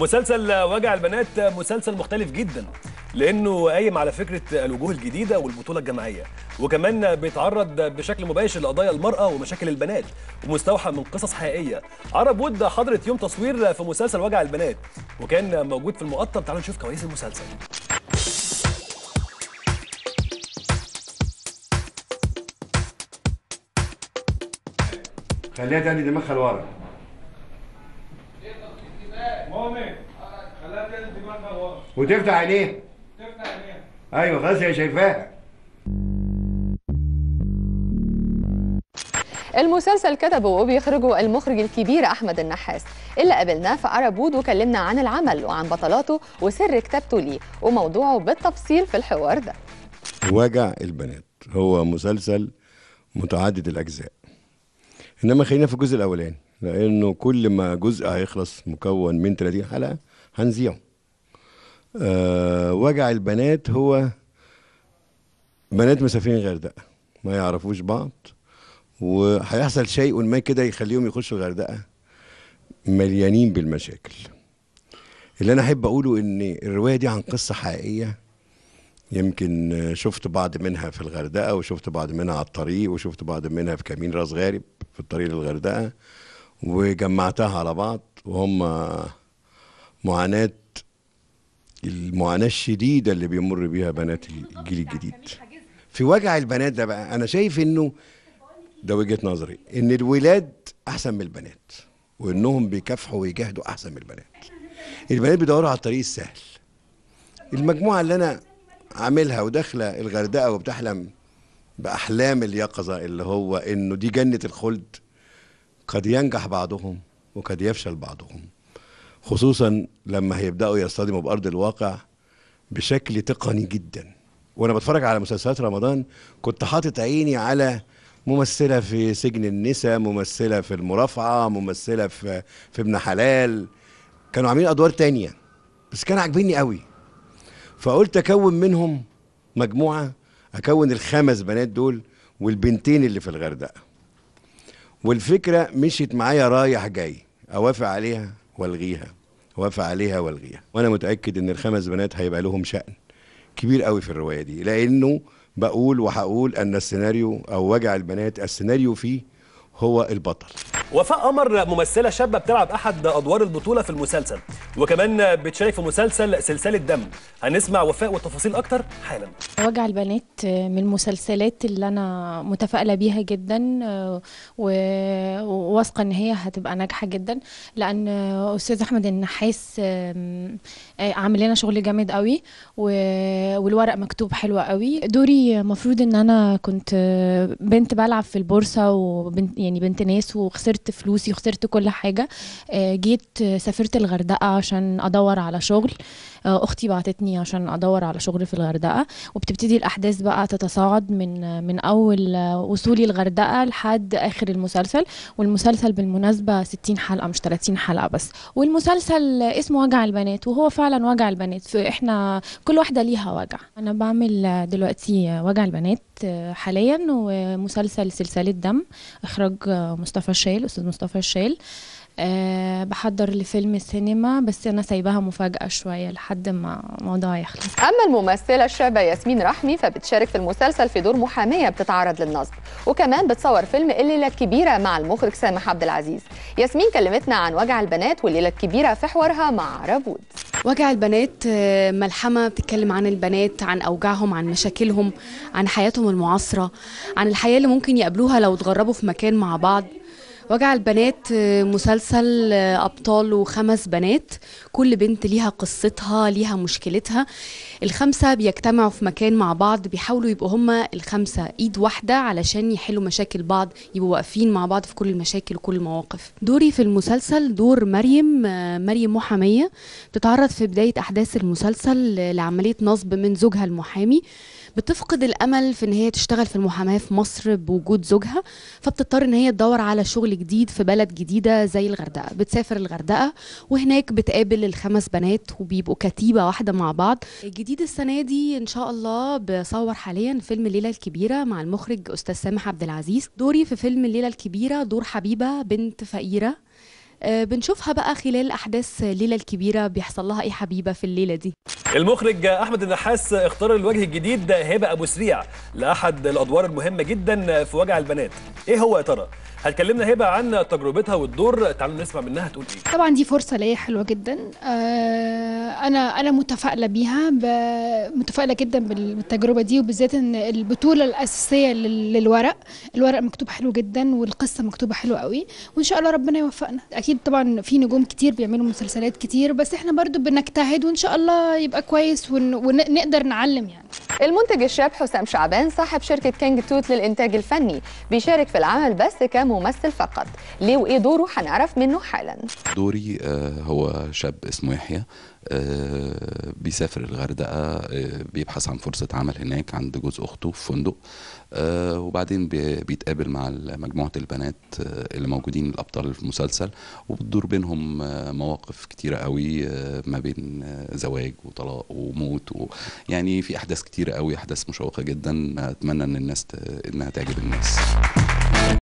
مسلسل وجع البنات مسلسل مختلف جدا لانه قايم على فكره الوجوه الجديده والبطوله الجماعيه وكمان بيتعرض بشكل مباشر لقضايا المراه ومشاكل البنات ومستوحى من قصص حقيقيه عرب ود حضرت يوم تصوير في مسلسل وجع البنات وكان موجود في المقطم تعالوا نشوف كواليس المسلسل خليها تاني دماغها لورا وتفتح عينيها تفتح عينيها ايوه خلاص هي شايفاها المسلسل كتبه وبيخرجه المخرج الكبير أحمد النحاس اللي قابلناه في عربود وكلمنا عن العمل وعن بطلاته وسر كتابته ليه وموضوعه بالتفصيل في الحوار ده وجع البنات هو مسلسل متعدد الأجزاء إنما خلينا في الجزء الأولاني لأنه كل ما جزء هيخلص مكون من 30 حلقة هنذيعه آه، وجع البنات هو بنات مسافرين غردقه ما يعرفوش بعض وهيحصل شيء ما كده يخليهم يخشوا الغردقه مليانين بالمشاكل اللي انا احب اقوله ان الروايه دي عن قصه حقيقيه يمكن شفت بعض منها في الغردقه وشفت بعض منها على الطريق وشفت بعض منها في كمين راس غارب في الطريق للغردقه وجمعتها على بعض وهم معاناه المعاناه الشديده اللي بيمر بيها بنات الجيل يعني الجديد في وجع البنات ده بقى انا شايف انه ده وجهه نظري ان الولاد احسن من البنات وانهم بيكافحوا ويجاهدوا احسن من البنات البنات بيدوروا على الطريق السهل المجموعه اللي انا عاملها وداخله الغردقه وبتحلم باحلام اليقظه اللي هو انه دي جنه الخلد قد ينجح بعضهم وقد يفشل بعضهم خصوصا لما هيبداوا يصطدموا بارض الواقع بشكل تقني جدا وانا بتفرج على مسلسلات رمضان كنت حاطط عيني على ممثله في سجن النساء ممثله في المرافعه ممثله في في ابن حلال كانوا عاملين ادوار تانية بس كان عاجبني قوي فقلت اكون منهم مجموعه اكون الخمس بنات دول والبنتين اللي في الغردقه والفكره مشيت معايا رايح جاي اوافق عليها والغيها وافى عليها والغيها وانا متاكد ان الخمس بنات هيبقى لهم شان كبير قوي في الروايه دي لانه بقول وهقول ان السيناريو او وجع البنات السيناريو فيه هو البطل وفاء قمر ممثله شابه بتلعب احد ادوار البطوله في المسلسل وكمان بتشارك في مسلسل سلسله دم هنسمع وفاء والتفاصيل اكتر حالا وجع البنات من المسلسلات اللي انا متفائله بيها جدا وواثقه ان هي هتبقى ناجحه جدا لان استاذ احمد النحاس عامل لنا شغل جامد قوي والورق مكتوب حلو قوي دوري مفروض ان انا كنت بنت بلعب في البورصه وبنت يعني بنت ناس وخسرت خسرت فلوسي خسرت كل حاجه آه، جيت آه، سافرت الغردقه عشان ادور على شغل آه، اختي بعتتني عشان ادور على شغل في الغردقه وبتبتدي الاحداث بقى تتصاعد من من اول آه، وصولي الغردقه لحد اخر المسلسل والمسلسل بالمناسبه 60 حلقه مش 30 حلقه بس والمسلسل اسمه وجع البنات وهو فعلا وجع البنات فاحنا كل واحده ليها وجع انا بعمل دلوقتي وجع البنات آه، حاليا ومسلسل سلسله دم اخراج مصطفى الشيل استاذ مصطفى الشيل آه، بحضر لفيلم السينما بس انا سايباها مفاجاه شويه لحد ما الموضوع يخلص اما الممثله الشابه ياسمين رحمي فبتشارك في المسلسل في دور محاميه بتتعرض للنصب وكمان بتصور فيلم الليله الكبيره مع المخرج سامح عبد العزيز ياسمين كلمتنا عن وجع البنات والليله الكبيره في حوارها مع رابود وجع البنات آه، ملحمه بتتكلم عن البنات عن اوجاعهم عن مشاكلهم عن حياتهم المعاصره عن الحياه اللي ممكن يقابلوها لو اتغربوا في مكان مع بعض وجع البنات آه، مسلسل آه، أبطاله خمس بنات كل بنت ليها قصتها ليها مشكلتها الخمسة بيجتمعوا في مكان مع بعض بيحاولوا يبقوا هما الخمسة إيد واحدة علشان يحلوا مشاكل بعض يبقوا واقفين مع بعض في كل المشاكل وكل المواقف دوري في المسلسل دور مريم آه، مريم محامية بتتعرض في بداية أحداث المسلسل لعملية نصب من زوجها المحامي بتفقد الامل في ان هي تشتغل في المحاماه في مصر بوجود زوجها فبتضطر ان هي تدور على شغل جديد في بلد جديده زي الغردقه بتسافر الغردقه وهناك بتقابل الخمس بنات وبيبقوا كتيبه واحده مع بعض الجديد السنه دي ان شاء الله بصور حاليا فيلم الليله الكبيره مع المخرج استاذ سامح عبد العزيز دوري في فيلم الليله الكبيره دور حبيبه بنت فقيره آه، بنشوفها بقى خلال احداث ليله الكبيره بيحصل لها ايه حبيبه في الليله دي المخرج احمد النحاس اختار الوجه الجديد هبه ابو سريع لاحد الادوار المهمه جدا في وجع البنات ايه هو يا ترى هتكلمنا هبه عن تجربتها والدور تعالوا نسمع منها تقول ايه طبعا دي فرصه ليا حلوه جدا آه، انا انا متفائله بيها متفائله جدا بالتجربه دي وبالذات ان البطوله الاساسيه للورق الورق مكتوب حلو جدا والقصه مكتوبه حلوه قوي وان شاء الله ربنا يوفقنا أكيد اكيد طبعا في نجوم كتير بيعملوا مسلسلات كتير بس احنا برضو بنجتهد وان شاء الله يبقى كويس ونقدر نعلم يعني المنتج الشاب حسام شعبان صاحب شركه كينج توت للانتاج الفني بيشارك في العمل بس كممثل فقط ليه وايه دوره هنعرف منه حالا دوري آه، هو شاب اسمه يحيى آه، بيسافر الغردقة آه، بيبحث عن فرصة عمل هناك عند جوز أخته في فندق آه، وبعدين بيتقابل مع مجموعة البنات اللي موجودين الأبطال في المسلسل وبتدور بينهم مواقف كتيرة قوي ما بين زواج وطلاق وموت يعني في أحداث كتيرة قوي أحداث مشوقة جدا أتمنى إن الناس إنها تعجب الناس